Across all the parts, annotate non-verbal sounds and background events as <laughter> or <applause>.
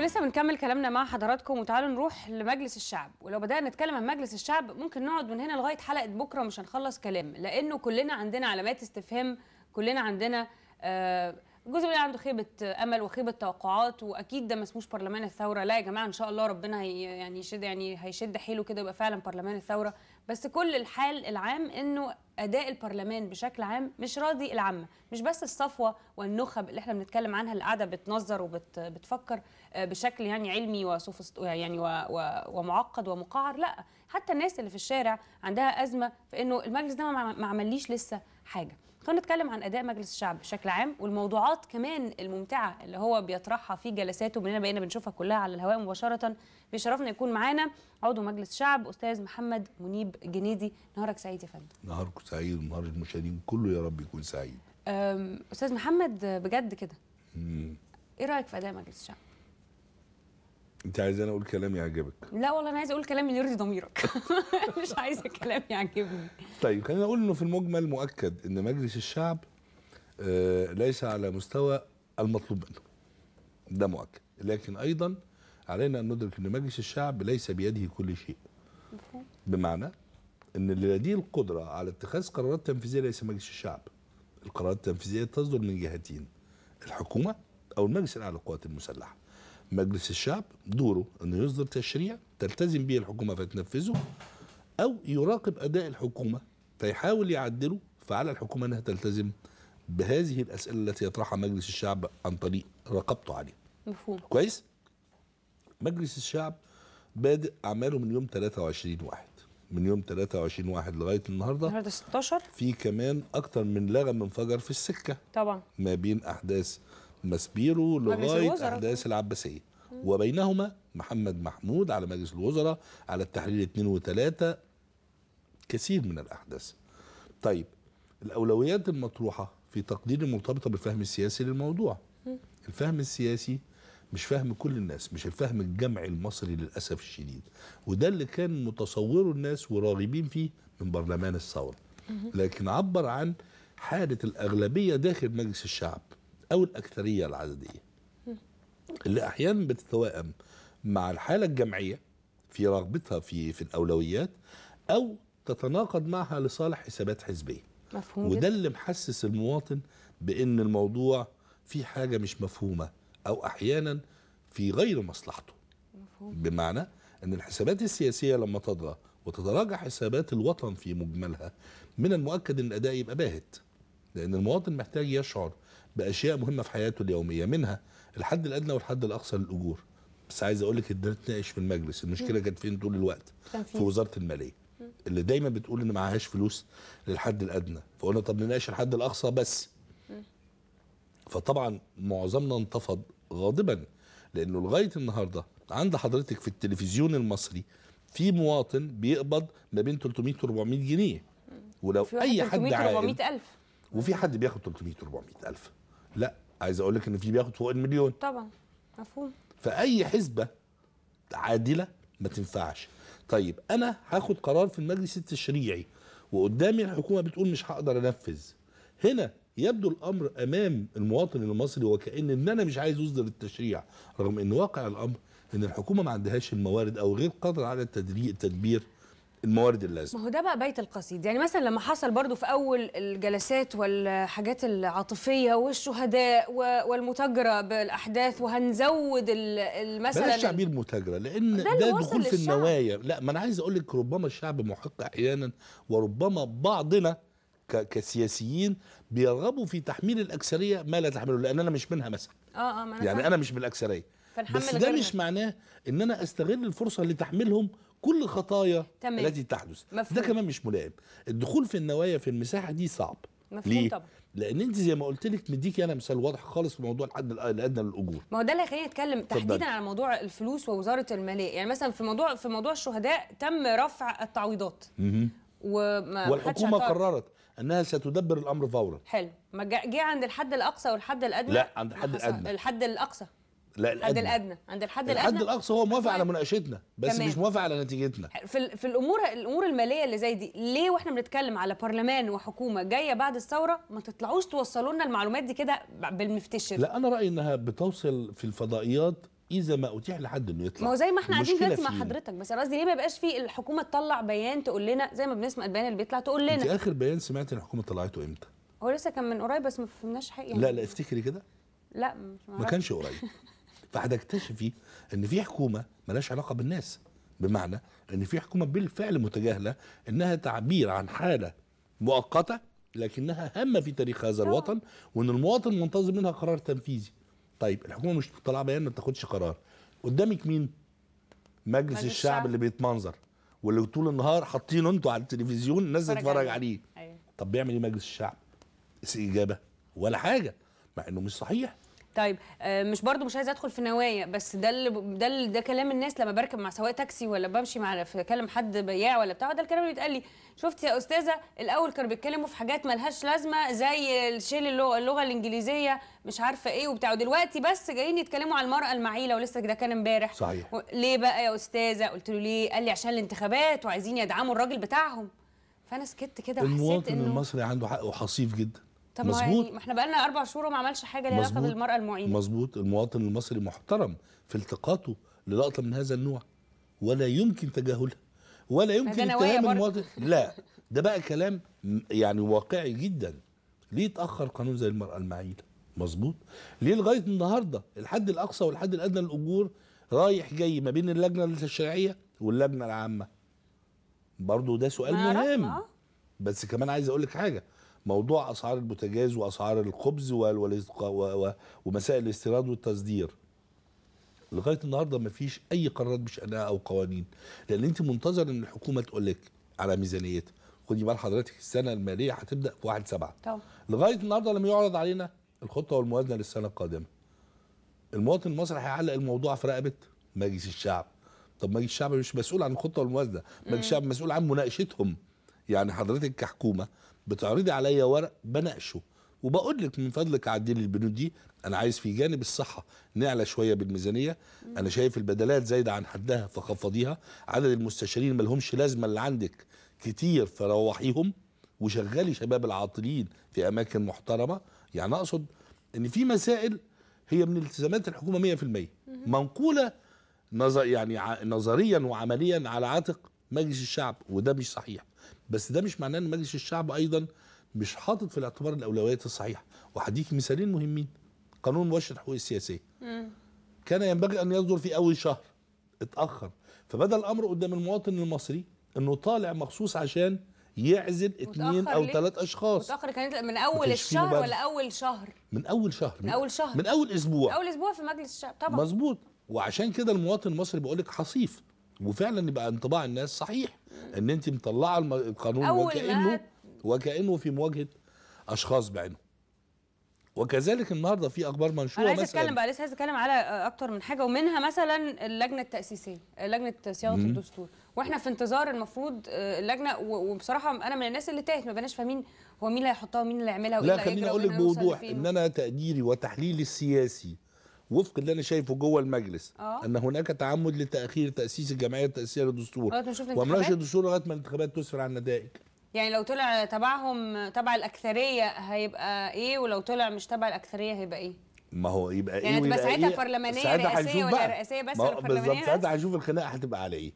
ولسه بنكمل كلامنا مع حضراتكم وتعالوا نروح لمجلس الشعب ولو بدأنا نتكلم عن مجلس الشعب ممكن نقعد من هنا لغاية حلقة بكرة مش هنخلص كلام لأنه كلنا عندنا علامات استفهام كلنا عندنا آه، جزء مننا عنده خيبه امل وخيبه توقعات واكيد ده ما اسموش برلمان الثوره لا يا جماعه ان شاء الله ربنا هي يعني يشد يعني هيشد حيله كده يبقى فعلا برلمان الثوره بس كل الحال العام انه اداء البرلمان بشكل عام مش راضي العامه مش بس الصفوه والنخب اللي احنا بنتكلم عنها اللي قاعده بتنظر وبتفكر آه، بشكل يعني علمي وسوف يعني ومعقد ومقعر لا حتى الناس اللي في الشارع عندها ازمه في انه المجلس ده ما عمليش لسه حاجه خلينا نتكلم عن اداء مجلس الشعب بشكل عام والموضوعات كمان الممتعه اللي هو بيطرحها في جلساته مننا بقينا بنشوفها كلها على الهواء مباشره بيشرفنا يكون معانا عضو مجلس الشعب استاذ محمد منيب جنيدي نهارك سعيد يا فندم نهارك سعيد ونهار المشاهدين كله يا رب يكون سعيد استاذ محمد بجد كده ايه رايك في اداء مجلس الشعب انت عايزاني اقول كلام يعجبك لا والله انا عايز اقول كلام يرضي ضميرك <laughs> مش عايزه كلام يعجبني طيب خلينا نقول انه في المجمل مؤكد ان مجلس الشعب آه، ليس على مستوى المطلوب منه ده مؤكد لكن ايضا علينا ان ندرك ان مجلس الشعب ليس بيده كل شيء بمعنى ان اللي لديه القدره على اتخاذ قرارات تنفيذيه ليس مجلس الشعب القرارات التنفيذيه تصدر من جهتين الحكومه او المجلس الاعلى للقوات المسلحه مجلس الشعب دوره انه يصدر تشريع تلتزم به الحكومه فتنفذه او يراقب اداء الحكومه فيحاول يعدله فعلى الحكومه انها تلتزم بهذه الاسئله التي يطرحها مجلس الشعب عن طريق رقبته عليه مفهوم كويس مجلس الشعب بادئ اعماله من يوم 23 واحد من يوم 23 واحد لغايه النهارده النهارده 16 في كمان اكتر من لغم انفجر في السكه طبعا ما بين احداث مسبيرو لغايه احداث العباسيه وبينهما محمد محمود على مجلس الوزراء على التحرير اثنين وثلاثة كثير من الأحداث طيب الأولويات المطروحة في تقديري مرتبطة بالفهم السياسي للموضوع الفهم السياسي مش فهم كل الناس مش الفهم الجمعي المصري للأسف الشديد وده اللي كان متصوره الناس وراغبين فيه من برلمان الثورة لكن عبر عن حالة الأغلبية داخل مجلس الشعب أو الأكثرية العددية اللي أحيانا بتتوائم مع الحالة الجمعية في رغبتها في في الأولويات أو تتناقض معها لصالح حسابات حزبية مفهوم وده اللي محسس المواطن بأن الموضوع في حاجة مش مفهومة أو أحيانا في غير مصلحته مفهوم. بمعنى أن الحسابات السياسية لما تضرى وتتراجع حسابات الوطن في مجملها من المؤكد ان الاداء يبقى باهت لان المواطن محتاج يشعر باشياء مهمه في حياته اليوميه منها الحد الادنى والحد الاقصى للاجور بس عايز اقول لك الدنيا اتناقش في المجلس المشكله كانت فين طول الوقت في وزاره الماليه اللي دايما بتقول ان معهاش فلوس للحد الادنى فقلنا طب نناقش الحد الاقصى بس فطبعا معظمنا انتفض غاضبا لانه لغايه النهارده عند حضرتك في التلفزيون المصري في مواطن بيقبض ما بين 300 و 400 جنيه ولو اي حد عايز وفي حد بياخد 300 400 الف لا عايز اقول لك ان في بياخد فوق المليون طبعا مفهوم فاي حسبه عادله ما تنفعش طيب انا هاخد قرار في المجلس التشريعي وقدامي الحكومه بتقول مش هقدر انفذ هنا يبدو الامر امام المواطن المصري وكان ان انا مش عايز اصدر التشريع رغم ان واقع الامر ان الحكومه ما عندهاش الموارد او غير قادره على التدبير الموارد اللازمه ما هو ده بقى بيت القصيد يعني مثلا لما حصل برضو في اول الجلسات والحاجات العاطفيه والشهداء والمتاجره بالاحداث وهنزود مثلا بلاش شعبيه المتاجره لان ده, ده دخول في النوايا لا ما انا عايز اقول لك ربما الشعب محق احيانا وربما بعضنا كسياسيين بيرغبوا في تحميل الاكثريه ما لا تحمله لان انا مش منها مثلا اه اه يعني انا مش من الاكثريه بس ده مش معناه ان انا استغل الفرصه اللي تحملهم كل الخطايا تمام. التي تحدث مفهوم. ده كمان مش ملائم الدخول في النوايا في المساحه دي صعب مفهوم ليه؟ طبعا لان انت زي ما قلت لك مديكي يعني انا مثال واضح خالص في موضوع الحد الادنى للاجور ما هو ده اللي خلينا نتكلم تحديدا على موضوع الفلوس ووزاره الماليه يعني مثلا في موضوع في موضوع الشهداء تم رفع التعويضات وما والحكومه قررت انها ستدبر الامر فورا حلو ما جه عند الحد الاقصى والحد الادنى لا عند الحد الادنى الحد الاقصى لا الحد الادنى عند الحد الادنى الحد الاقصى هو موافق على مناقشتنا بس تمام. مش موافق على نتيجتنا في في الامور الامور الماليه اللي زي دي ليه واحنا بنتكلم على برلمان وحكومه جايه بعد الثوره ما تطلعوش توصلوا لنا المعلومات دي كده بالمفتشر لا انا رايي انها بتوصل في الفضائيات اذا ما اتيح لحد انه يطلع ما هو زي ما احنا قاعدين دلوقتي مع إيه؟ حضرتك بس انا قصدي ليه ما يبقاش في الحكومه تطلع بيان تقول لنا زي ما بنسمع البيان اللي بيطلع تقول لنا انت اخر بيان سمعت الحكومه طلعته امتى هو لسه كان من قريب بس ما فهمناش حقيقه لا لا افتكري كده لا مش ما كانش قريب <laughs> فهتكتشفي ان في حكومه ملاش علاقه بالناس بمعنى ان في حكومه بالفعل متجاهله انها تعبير عن حاله مؤقته لكنها هامه في تاريخ هذا آه. الوطن وان المواطن منتظر منها قرار تنفيذي طيب الحكومه مش طالعه بيان ما بتاخدش قرار قدامك مين مجلس الشعب, الشعب اللي بيتمنظر واللي طول النهار حاطينه انتوا على التلفزيون الناس تتفرج عليه أيوه. طب بيعمل ايه مجلس الشعب؟ اجابه ولا حاجه مع انه مش صحيح طيب آه، مش برضو مش عايزه ادخل في نوايا بس ده اللي ده اللي ده كلام الناس لما بركب مع سواق تاكسي ولا بمشي مع بكلم حد بياع ولا بتاع ده الكلام اللي بيتقال لي شفت يا استاذه الاول كانوا بيتكلموا في حاجات ملهاش لازمه زي الشيل اللغه, اللغة الانجليزيه مش عارفه ايه وبتاع ودلوقتي بس جايين يتكلموا على المراه المعيله ولسه ده كان امبارح صحيح ليه بقى يا استاذه قلت له ليه قال لي عشان الانتخابات وعايزين يدعموا الراجل بتاعهم فانا سكت كده وحسيت انه المواطن المصري عنده حق وحصيف جدا طب مظبوط يعني ما احنا بقالنا اربع شهور وما عملش حاجه ليها علاقه بالمراه المعينه مظبوط المواطن المصري محترم في التقاطه للقطه من هذا النوع ولا يمكن تجاهلها ولا يمكن اتهام المواطن لا ده بقى كلام يعني واقعي جدا ليه اتاخر قانون زي المراه المعينه مظبوط ليه لغايه النهارده الحد الاقصى والحد الادنى للاجور رايح جاي ما بين اللجنه التشريعيه واللجنه العامه برضه ده سؤال مهم آه. بس كمان عايز اقول لك حاجه موضوع اسعار البوتاجاز واسعار الخبز ومسائل الاستيراد والتصدير لغايه النهارده ما فيش اي قرارات بشانها او قوانين لان انت منتظر ان الحكومه تقول لك على ميزانيتها خدي بال حضرتك السنه الماليه هتبدا في 1 7 طبعا لغايه النهارده لما يعرض علينا الخطه والموازنه للسنه القادمه المواطن المصري هيعلق الموضوع في رقبه مجلس الشعب طب مجلس الشعب مش مسؤول عن الخطه والموازنه مجلس الشعب مسؤول عن مناقشتهم يعني حضرتك كحكومه بتعرضي عليا ورق بناقشه وبقول لك من فضلك عدلي البنود دي انا عايز في جانب الصحه نعلى شويه بالميزانيه انا شايف البدلات زايده عن حدها فخفضيها عدد المستشارين ما لهمش لازمه اللي عندك كتير فروحيهم وشغلي شباب العاطلين في اماكن محترمه يعني اقصد ان في مسائل هي من التزامات الحكومه 100% منقوله نظر يعني نظريا وعمليا على عاتق مجلس الشعب وده مش صحيح بس ده مش معناه ان مجلس الشعب ايضا مش حاطط في الاعتبار الاولويات الصحيحه وهديك مثالين مهمين قانون مباشر الحقوق السياسيه كان ينبغي ان يصدر في اول شهر اتاخر فبدا الامر قدام المواطن المصري انه طالع مخصوص عشان يعزل اثنين او ثلاث اشخاص متاخر كان من اول الشهر ولا اول شهر من اول شهر من, من اول شهر من اول اسبوع من اول اسبوع في مجلس الشعب طبعا مظبوط وعشان كده المواطن المصري بقول لك حصيف وفعلا يبقى انطباع الناس صحيح ان انت مطلعه القانون وكانه وكانه في مواجهه اشخاص بعينهم وكذلك النهارده في اخبار منشوره انا عايز اتكلم بقى لسه عايز اتكلم على اكتر من حاجه ومنها مثلا اللجنه التاسيسيه لجنه صياغه الدستور واحنا في انتظار المفروض آه، اللجنه وبصراحه انا من الناس اللي تاهت ما بقناش فاهمين هو مين اللي هيحطها ومين اللي هيعملها لا خليني اقول لك بوضوح ان انا تقديري وتحليلي السياسي وفق اللي انا شايفه جوه المجلس أوه. ان هناك تعمد لتاخير تاسيس الجمعيه التاسيسيه للدستور آه، ومناقشه الدستور لغايه ما الانتخابات تسفر عن النتائج يعني لو طلع تبعهم تبع الاكثريه هيبقى ايه ولو طلع مش تبع الاكثريه هيبقى ايه ما هو يبقى ايه يعني هتبقى ساعتها إيه؟ برلمانيه رئاسيه ولا رئاسيه بس ولا برلمانيه بالظبط ساعتها هنشوف الخناقه هتبقى على ايه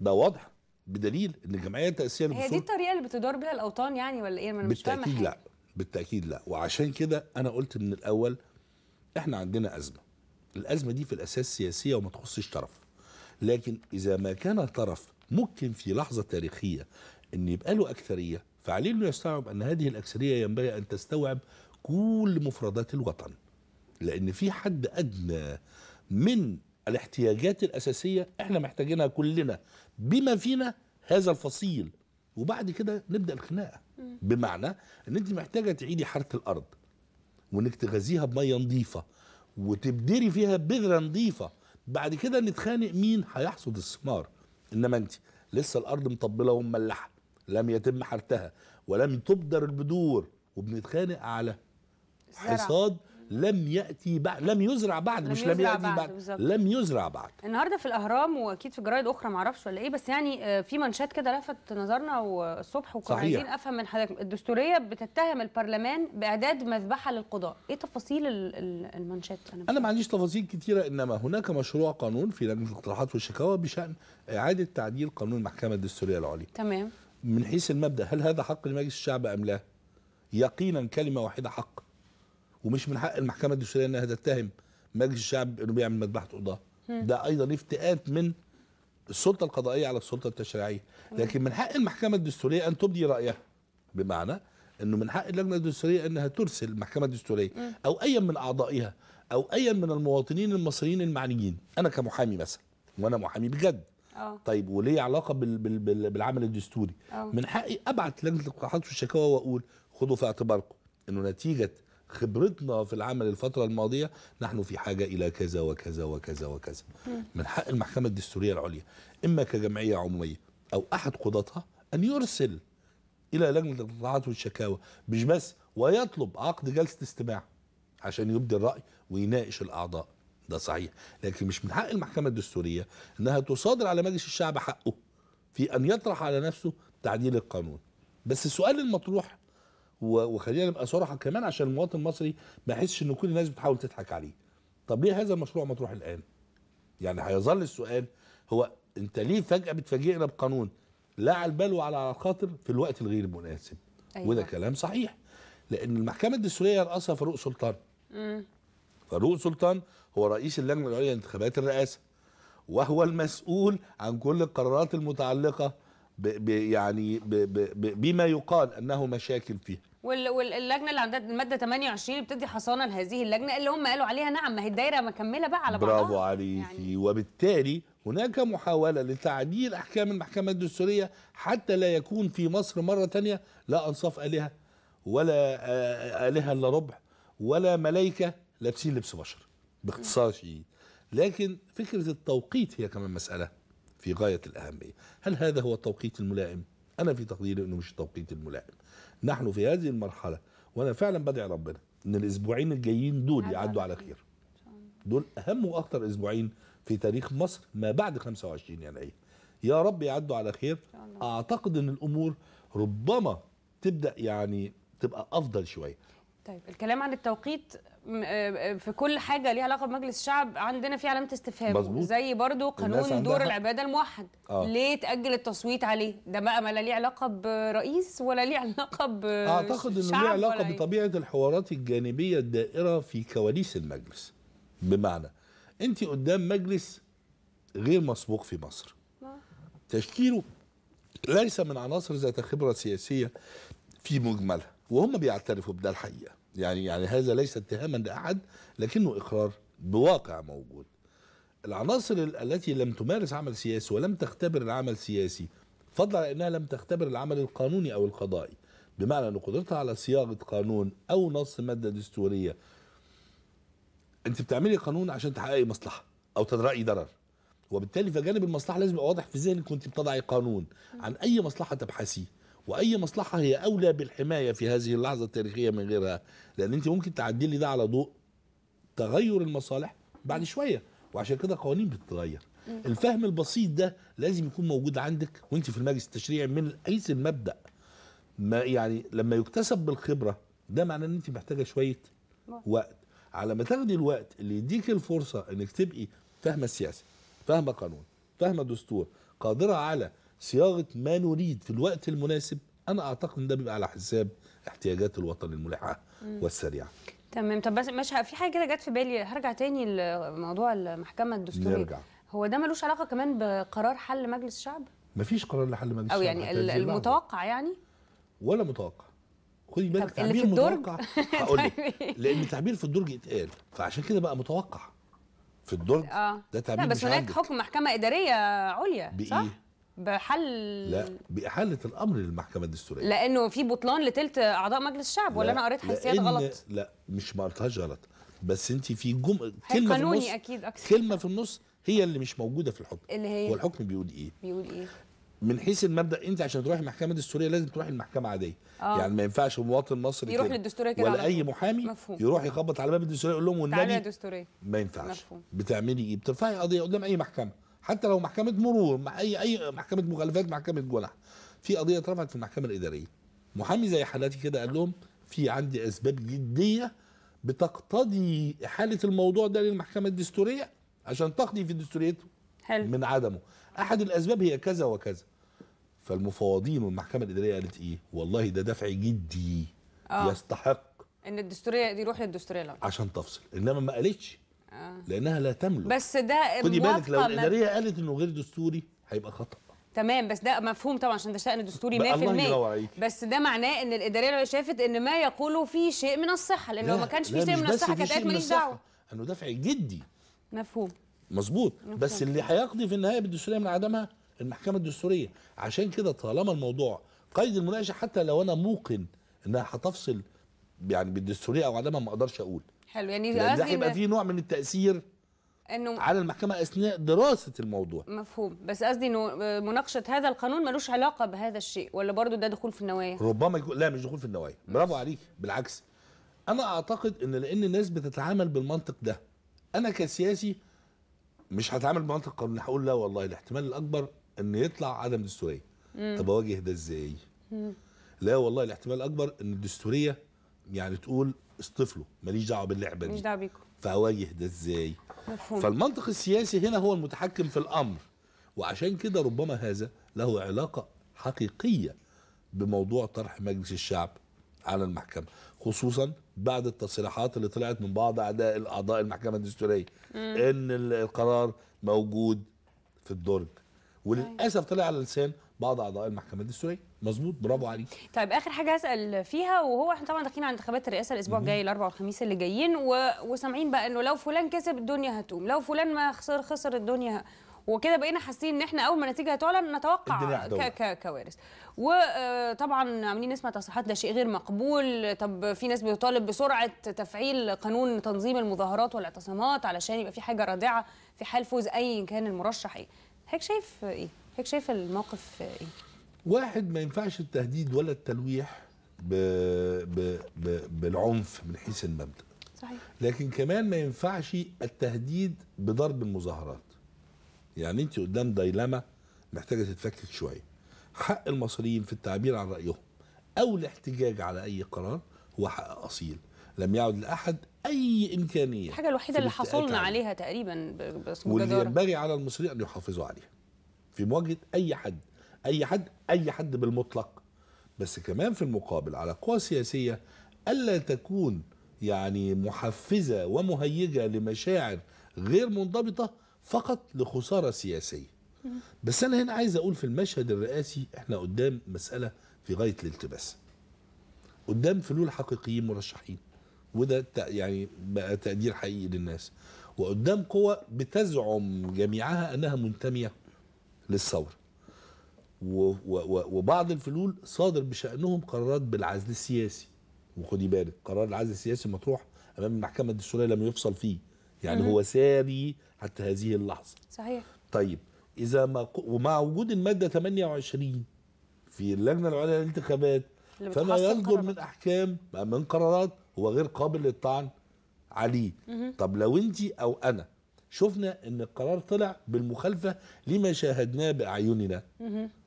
ده واضح بدليل ان الجمعيه التاسيسيه هي دي الطريقه اللي بتدار بيها الاوطان يعني ولا ايه انا مش فاهمه بالتاكيد لا بالتاكيد لا وعشان كده انا قلت من الاول احنا عندنا أزمة الأزمة دي في الأساس سياسية وما تخصش طرف لكن إذا ما كان طرف ممكن في لحظة تاريخية أن يبقى له أكثرية فعليه أنه يستوعب أن هذه الأكثرية ينبغي أن تستوعب كل مفردات الوطن لأن في حد أدنى من الاحتياجات الأساسية احنا محتاجينها كلنا بما فينا هذا الفصيل وبعد كده نبدأ الخناقة بمعنى أن أنت محتاجة تعيدي حارة الأرض وانك تغذيها بميه نظيفه وتبدري فيها بذره نظيفه بعد كده نتخانق مين هيحصد الثمار انما انت لسه الارض مطبله ومملحه لم يتم حرتها ولم تبدر البذور وبنتخانق على حصاد لم ياتي بعد لم يزرع بعد لم مش يزرع لم ياتي بعد, بعد. لم يزرع بعد النهارده في الاهرام واكيد في جرايد اخرى معرفش ولا ايه بس يعني آه، في منشات كده لفت نظرنا والصبح وكنا عايزين افهم من حضرتك الدستوريه بتتهم البرلمان باعداد مذبحه للقضاء ايه تفاصيل المنشات انا, انا ما عنديش تفاصيل كثيره انما هناك مشروع قانون في لجنه الاقتراحات والشكاوى بشان اعاده تعديل قانون المحكمه الدستوريه العليا تمام من حيث المبدا هل هذا حق لمجلس الشعب ام لا يقينا كلمه واحده حق ومش من حق المحكمه الدستوريه انها تتهم مجلس الشعب انه بيعمل مذبحه قضاه ده ايضا افتئات من السلطه القضائيه على السلطه التشريعيه لكن من حق المحكمه الدستوريه ان تبدي رايها بمعنى انه من حق اللجنه الدستوريه انها ترسل المحكمه الدستوريه او ايا من اعضائها او ايا من المواطنين المصريين المعنيين انا كمحامي مثلا وانا محامي بجد أوه. طيب وليه علاقه بال بال بال بالعمل الدستوري أوه. من حقي ابعت لجنه القضاءات والشكاوى واقول خدوا في اعتباركم انه نتيجه خبرتنا في العمل الفترة الماضية نحن في حاجة إلى كذا وكذا وكذا وكذا من حق المحكمة الدستورية العليا إما كجمعية عمومية أو أحد قضاتها أن يرسل إلى لجنة القضاءات والشكاوى مش بس ويطلب عقد جلسة استماع عشان يبدي الرأي ويناقش الأعضاء ده صحيح لكن مش من حق المحكمة الدستورية أنها تصادر على مجلس الشعب حقه في أن يطرح على نفسه تعديل القانون بس السؤال المطروح وخلينا نبقى صراحه كمان عشان المواطن المصري ما يحسش ان كل الناس بتحاول تضحك عليه طب ليه هذا المشروع مطروح الان يعني هيظل السؤال هو انت ليه فجاه بتفاجئنا بقانون لا على البال ولا على الخاطر في الوقت الغير مناسب أيوة. وده كلام صحيح لان المحكمه الدستوريه راسها فاروق سلطان امم فاروق سلطان هو رئيس اللجنه العليا لانتخابات الرئاسه وهو المسؤول عن كل القرارات المتعلقه ب ب يعني ب ب بما يقال انه مشاكل فيها واللجنه اللي عندها الماده 28 بتدي حصانه لهذه اللجنه اللي هم قالوا عليها نعم ما هي الدايره مكمله بقى على بعضها برافو عليكي يعني. وبالتالي هناك محاوله لتعديل احكام المحكمه الدستوريه حتى لا يكون في مصر مره ثانيه لا انصاف الهه ولا آه، الهه الا ربع ولا ملائكه لابسين لبس بشر باختصار شيء لكن فكره التوقيت هي كمان مساله في غايه الاهميه هل هذا هو التوقيت الملائم انا في تقديري انه مش التوقيت الملائم نحن في هذه المرحله وانا فعلا بدعي ربنا ان الاسبوعين الجايين دول يعدوا على خير دول اهم واخطر اسبوعين في تاريخ مصر ما بعد 25 يناير يا رب يعدوا على خير اعتقد ان الامور ربما تبدا يعني تبقى افضل شويه طيب الكلام عن التوقيت آه، آه، في كل حاجه ليها علاقه بمجلس الشعب عندنا في علامه استفهام مزبوط. زي برضو قانون دور العباده الموحد آه. ليه تاجل التصويت عليه ده بقى ما لا ليه علاقه برئيس ولا ليه علاقه ب اعتقد انه ليه علاقه إيه؟ بطبيعه الحوارات الجانبيه الدائره في كواليس المجلس بمعنى انت قدام مجلس غير مسبوق في مصر تشكيله ليس من عناصر ذات خبره سياسيه في مجملها وهم بيعترفوا بده الحقيقه يعني يعني هذا ليس اتهاما لاحد لكنه اقرار بواقع موجود العناصر التي لم تمارس عمل سياسي ولم تختبر العمل السياسي فضلا انها لم تختبر العمل القانوني او القضائي بمعنى ان قدرتها على صياغه قانون او نص ماده دستوريه انت بتعملي قانون عشان تحققي مصلحه او تدرأي ضرر وبالتالي فجانب المصلحه لازم يبقى واضح في ذهنك وانت بتضعي قانون عن اي مصلحه تبحثي واي مصلحه هي اولى بالحمايه في هذه اللحظه التاريخيه من غيرها لان انت ممكن تعدلي ده على ضوء تغير المصالح بعد شويه وعشان كده قوانين بتتغير الفهم البسيط ده لازم يكون موجود عندك وانت في المجلس التشريعي من ايس المبدا ما يعني لما يكتسب بالخبره ده معناه ان انت محتاجه شويه وقت على ما تاخدي الوقت اللي يديك الفرصه انك تبقي فاهمه السياسه فاهمه قانون فاهمه دستور قادره على صياغه ما نريد في الوقت المناسب انا اعتقد ان ده بيبقى على حساب احتياجات الوطن الملحه والسريعه تمام طب بس مش في حاجه كده جت في بالي هرجع تاني لموضوع المحكمه الدستوريه نرجع. هو ده ملوش علاقه كمان بقرار حل مجلس الشعب مفيش قرار لحل مجلس الشعب او يعني المتوقع يعني ولا متوقع خدي بالك تعبير متوقع <laughs> هقول لك طيب. لان التعبير في الدرج اتقال فعشان كده بقى متوقع في الدرج آه. ده تعبير لا بس هناك حكم محكمه اداريه عليا صح؟ بحل لا بإحالة الأمر للمحكمة الدستورية لأنه في بطلان لثلث أعضاء مجلس الشعب ولا أنا قريت حيثيات غلط؟ لا مش ما قريتهاش غلط بس أنت في جم... كلمة في النص أكيد أكثر كلمة في النص هي اللي مش موجودة في الحكم اللي هي هو الحكم بيقول إيه؟ بيقول إيه؟ من حيث المبدا انت عشان تروحي المحكمه الدستوريه لازم تروحي المحكمه عاديه آه. يعني ما ينفعش مواطن مصري يروح للدستوريه كده ولا اي محامي مفهوم. يروح يخبط على باب الدستوريه يقول لهم والنبي تعالى الدستوريه ما ينفعش مفهوم. بتعملي ايه بترفعي قضيه قدام اي محكمه حتى لو محكمه مرور مع اي اي محكمه مخالفات محكمه جنح في قضيه اترفعت في المحكمه الاداريه محامي زي حالاتي كده قال لهم في عندي اسباب جديه بتقتضي احاله الموضوع ده للمحكمه الدستوريه عشان تقضي في دستوريته حلو. من عدمه احد الاسباب هي كذا وكذا فالمفوضين والمحكمه الاداريه قالت ايه والله ده دفع جدي آه. يستحق ان الدستوريه دي روح للدستوريه الارض عشان تفصل انما ما قالتش آه. لانها لا تملك بس ده خدي بالك لو الاداريه قالت انه غير دستوري هيبقى خطا تمام بس ده مفهوم طبعا عشان ده شأن دستوري 100% بس ده معناه ان الاداريه لو شافت ان ما يقوله فيه شيء من الصحه لان لو ما كانش فيه شيء من الصحه كانت قالت ماليش دعوه انه دفع جدي مفهوم مظبوط بس اللي هيقضي في النهايه بالدستوريه من عدمها المحكمه الدستوريه عشان كده طالما الموضوع قيد المناقشه حتى لو انا موقن انها هتفصل يعني بالدستوريه او عدمها ما اقدرش اقول حلو يعني ده هيبقى في نوع من التاثير انه على المحكمه اثناء دراسه الموضوع مفهوم بس قصدي انه آه، مناقشه هذا القانون ملوش علاقه بهذا الشيء ولا برضو ده دخول في النوايا ربما يكون لا مش دخول في النوايا برافو عليك بالعكس انا اعتقد ان لان الناس بتتعامل بالمنطق ده انا كسياسي مش هتعامل بمنطق قانوني هقول لا والله الاحتمال الاكبر ان يطلع عدم دستوريه طب اواجه ده ازاي لا والله الاحتمال الاكبر ان الدستوريه يعني تقول اصطف له ماليش دعوه باللعبه دي ماليش دعوه بيكم فاواجه ده ازاي مفهوم. فالمنطق السياسي هنا هو المتحكم في الامر وعشان كده ربما هذا له علاقه حقيقيه بموضوع طرح مجلس الشعب على المحكمه خصوصا بعد التصريحات اللي طلعت من بعض اعداء الاعضاء المحكمه الدستوريه ان القرار موجود في الدرج أيوة. وللاسف طلع على لسان بعض اعضاء المحكمه الدستوريه مظبوط برافو عليك طيب اخر حاجه هسال فيها وهو احنا طبعا داخلين على انتخابات الرئاسه الاسبوع الجاي الاربعاء والخميس اللي جايين و... وسامعين بقى انه لو فلان كسب الدنيا هتقوم لو فلان ما خسر خسر الدنيا وكده بقينا حاسين ان احنا اول ما النتيجه هتعلن نتوقع ك... ك... كوارث وطبعا آه، عاملين نسمع تصريحات ده شيء غير مقبول طب في ناس بتطالب بسرعه تفعيل قانون تنظيم المظاهرات والاعتصامات علشان يبقى في حاجه رادعه في حال فوز اي كان المرشح ايه هيك شايف ايه حضرتك شايف الموقف ايه؟ واحد ما ينفعش التهديد ولا التلويح بـ بـ بـ بالعنف من حيث المبدا صحيح لكن كمان ما ينفعش التهديد بضرب المظاهرات يعني انت قدام ديلاما محتاجه تتفكك شويه حق المصريين في التعبير عن رايهم او الاحتجاج على اي قرار هو حق اصيل لم يعد لاحد اي امكانيه الحاجه الوحيده اللي حصلنا عليها تقريبا باسم واللي ينبغي على المصريين ان يحافظوا عليها في مواجهه اي حد اي حد اي حد بالمطلق بس كمان في المقابل على قوى سياسيه الا تكون يعني محفزه ومهيجه لمشاعر غير منضبطه فقط لخساره سياسيه بس انا هنا عايز اقول في المشهد الرئاسي احنا قدام مساله في غايه الالتباس قدام فلول حقيقيين مرشحين وده يعني بقى تقدير حقيقي للناس وقدام قوى بتزعم جميعها انها منتميه للثوره وبعض الفلول صادر بشانهم قرارات بالعزل السياسي وخدي بالك قرار العزل السياسي مطروح امام المحكمه الدستوريه لم يفصل فيه يعني هو ساري حتى هذه اللحظه صحيح طيب اذا ما ومع وجود الماده 28 في اللجنه العليا للانتخابات فما يصدر من احكام من قرارات هو غير قابل للطعن عليه طب لو انت او انا شفنا ان القرار طلع بالمخالفه لما شاهدناه باعيننا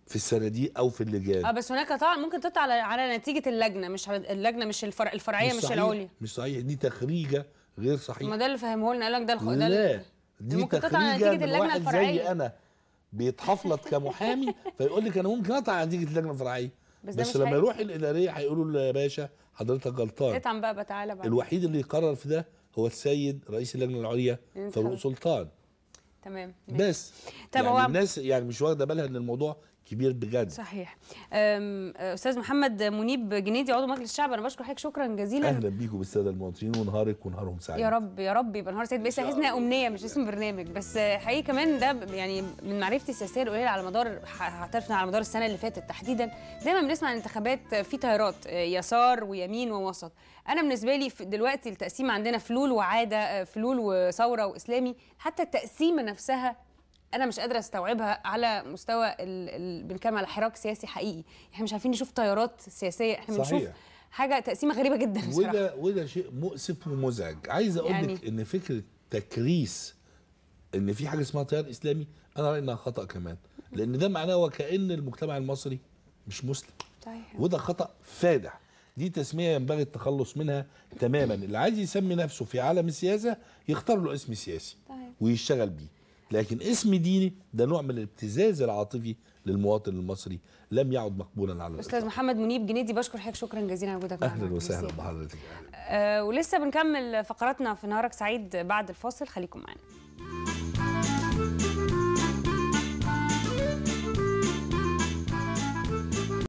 في السنه دي او في اللجان اه بس هناك طبعا ممكن تطلع على, نتيجه اللجنه مش اللجنه مش الفرع الفرعيه مش, مش العليا مش صحيح دي تخريجه غير صحيحه ما ده اللي فهمه لنا قال لك ده الخ... لا ده دي ممكن تطلع على نتيجه اللجنه الفرعيه زي انا بيتحفلط كمحامي <laughs> فيقول لك انا ممكن اطلع على نتيجه اللجنه الفرعيه بس, بس لما يروح الاداريه هيقولوا له يا باشا حضرتك غلطان اتعم بقى تعالى بقى الوحيد اللي يقرر في ده هو السيد رئيس اللجنه العليا فاروق سلطان تمام بس طيب يعني الناس يعني مش واخده بالها ان الموضوع كبير بجد صحيح استاذ محمد منيب جنيدي عضو مجلس الشعب انا بشكر حضرتك شكرا جزيلا اهلا بيكم بالساده المواطنين ونهارك ونهارهم سعيد يا رب يا رب يبقى نهار سعيد بس عايزنا امنيه مش اسم برنامج بس حقيقي كمان ده يعني من معرفتي السياسيه القليله على مدار اعترفنا على مدار السنه اللي فاتت تحديدا دايما بنسمع عن انتخابات في تيارات آه، يسار ويمين ووسط انا بالنسبه لي دلوقتي التقسيم عندنا فلول وعاده آه، فلول وثوره واسلامي حتى التقسيمه نفسها انا مش قادره استوعبها على مستوى بنتكلم على حراك سياسي حقيقي احنا مش عارفين نشوف تيارات سياسيه احنا بنشوف حاجه تقسيمه غريبه جدا وده وده شيء مؤسف ومزعج عايز اقول يعني لك ان فكره تكريس ان في حاجه اسمها تيار اسلامي انا رايي انها خطا كمان لان ده معناه وكان المجتمع المصري مش مسلم صحيح وده خطا فادح دي تسميه ينبغي التخلص منها تماما اللي عايز يسمي نفسه في عالم السياسه يختار له اسم سياسي طيب. ويشتغل بيه لكن اسم ديني ده نوع من الابتزاز العاطفي للمواطن المصري لم يعد مقبولا على استاذ محمد منيب جنيدي بشكر حضرتك شكرا جزيلا على وجودك اهلا وسهلا بحضرتك أه ولسه بنكمل فقراتنا في نهارك سعيد بعد الفاصل خليكم معانا